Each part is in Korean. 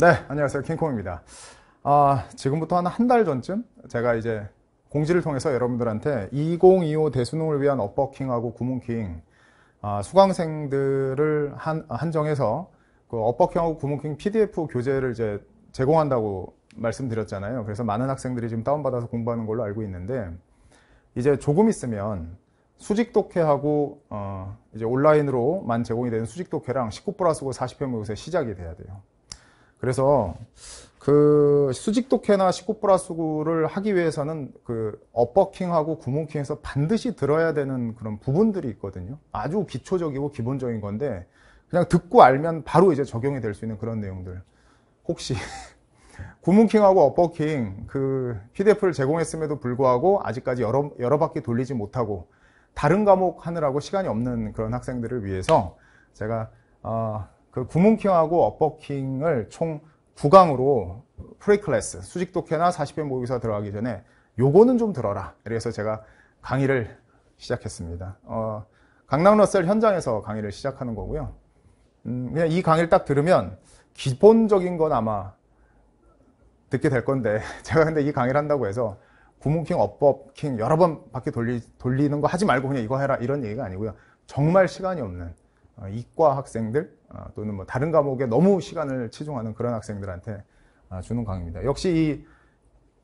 네, 안녕하세요. 킹콩입니다. 아, 지금부터 한 한 달 전쯤 제가 이제 공지를 통해서 여러분들한테 2025 대수능을 위한 업버킹하고 구문킹 아, 수강생들을 한, 한정해서 그 업버킹하고 구문킹 PDF 교재를 이제 제공한다고 말씀드렸잖아요. 그래서 많은 학생들이 지금 다운받아서 공부하는 걸로 알고 있는데 이제 조금 있으면 수직 독해하고 어, 이제 온라인으로만 제공이 되는 수직 독해랑 19 플러스 40회 모의 시작이 돼야 돼요. 그래서 그 수직 독해나 19 플러스 9를 하기 위해서는 그 업버킹하고 구문킹에서 반드시 들어야 되는 그런 부분들이 있거든요. 아주 기초적이고 기본적인 건데 그냥 듣고 알면 바로 이제 적용이 될 수 있는 그런 내용들. 혹시 구문킹하고 업버킹 그 PDF를 제공했음에도 불구하고 아직까지 여러, 여러 바퀴 돌리지 못하고 다른 과목 하느라고 시간이 없는 그런 학생들을 위해서 제가 어, 그 구문킹하고 업버킹을 총 9강으로 프리클래스 수직 독해나 40회 모의고사 들어가기 전에 요거는 좀 들어라. 그래서 제가 강의를 시작했습니다. 어, 강남 러셀 현장에서 강의를 시작하는 거고요. 음, 그냥 이 강의를 딱 들으면 기본적인 건 아마 듣게 될 건데 제가 근데 이 강의를 한다고 해서 구문킹, 업버킹 여러 번 밖에 돌리, 돌리는 거 하지 말고 그냥 이거 해라 이런 얘기가 아니고요. 정말 시간이 없는 어, 이과 학생들 어, 또는 뭐 다른 과목에 너무 시간을 치중하는 그런 학생들한테 어, 주는 강의입니다. 역시 이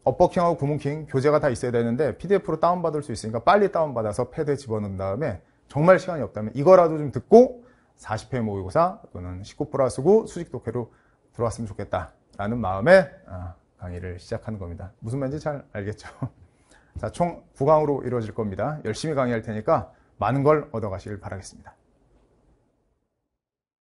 업버킹하고 구문킹 교재가 다 있어야 되는데 PDF로 다운받을 수 있으니까 빨리 다운받아서 패드에 집어넣은 다음에 정말 시간이 없다면 이거라도 좀 듣고 40회 모의고사 또는 19 플러스 9 수직 독해로 들어왔으면 좋겠다라는 마음에 강의를 시작하는 겁니다. 무슨 말인지 잘 알겠죠? 자, 총 9강으로 이루어질 겁니다. 열심히 강의할 테니까 많은 걸 얻어가시길 바라겠습니다.